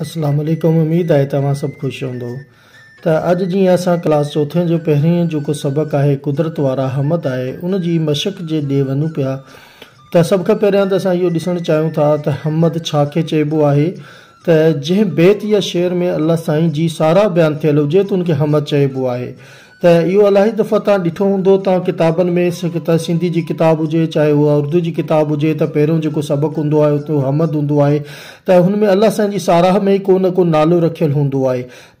अस्सलाम वालेकुम उम्मीद आहे तव्हां सभु ख़ुशि हूंदो त अॼु जीअं असां क्लास चोथे जो पहिरियों जेको सबक आहे कुदरत वारा हमद आहे उन जी मशक़ जे ॾिए वञूं पिया त सभु खां पहिरियों त असां इहो ॾिसणु चाहियूं था त हमद छा खे चइबो आहे त जंहिं बैत या शेर में अलाह साईं जी सारा बयानु थियलु हुजे त उनखे हमद चइबो आहे तो इहो इलाही दफ़ा तुम ॾिठो हों तव्हां किताबनि में त सिंधी जी किताब हुए चाहे वह उर्दू की किताब हुए तो पहिरियों जेको सबक़ु हूंदो आहे हमद हूंदो तो उनमें अल्लाह में अलाह साराह में ई को न को नालो रखल हूंदो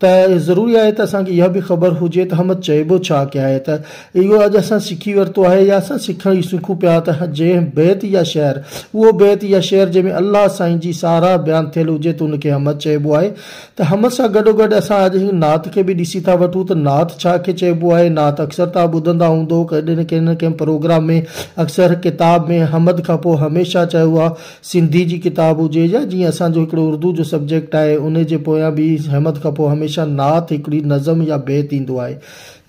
त ज़रूरी है असें असांखे इहा ख़बर हुजे त हमद चइबो छा कया आहे त इहो अॼु वरतो है या असां सिखण सिखूं पिया त जंहिं बैत या शहर वो बैत या शहर जैमें अल्लाह साई की साराह बयान थे हुए तो उनके हमद चइबो है त हमद सां गॾोगॾु असां अॼु नात खे बि ॾिसी था वो त नात छा खे चइबो चइबो आहे ना त अक्सर ॿुधंदा हूंदो कॾहिं न कंहिं न कंहिं प्रोग्राम में अक्सर किताब में हमद खां पोइ हमेशह चयो आहे सिंधी जी किताब हुजे या जीअं असांजो हिकिड़ो उर्दू जो सब्जेक्ट आहे उन जे पोयां बि हमद खां पोइ हमेशह नात हिकिड़ी नज़म या बैत ईंदो आहे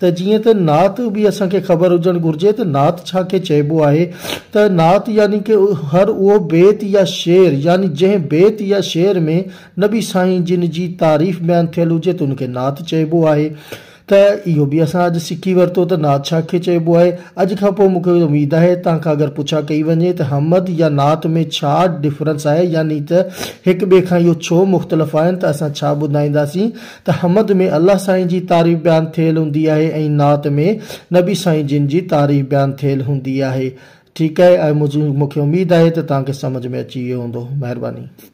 त जीअं त नात बि असांखे ख़बर हुजणु घुरिजे त नात छा खे चइबो आहे त नात यानी की हर उहो बेत या शेर यानी जंहिं बेत या शेर में नबी साईं जिन जी तारीफ़ बयानु थियलु हुजे त उनखे नात चइबो आहे तो इहो बि असां अॼु सिखी वरितो नात छा खे है अज का खां पोइ मूंखे उमेद पुछा कई वञे त हमद या नात में डिफरेंस है यानी त एक ॿिए खां इहो छो मुख़्तलिफ़ आहिनि तो असां छा हमद में अल्लाह साईं की तारीफ़ बयान थियल हूंदी नात में नबी साई जिन की तारीफ़ बयान थियल हूँ आहे ठीकु आहे ऐं मुंहिंजी मूंखे उमेद आहे त में अची वियो हूंदो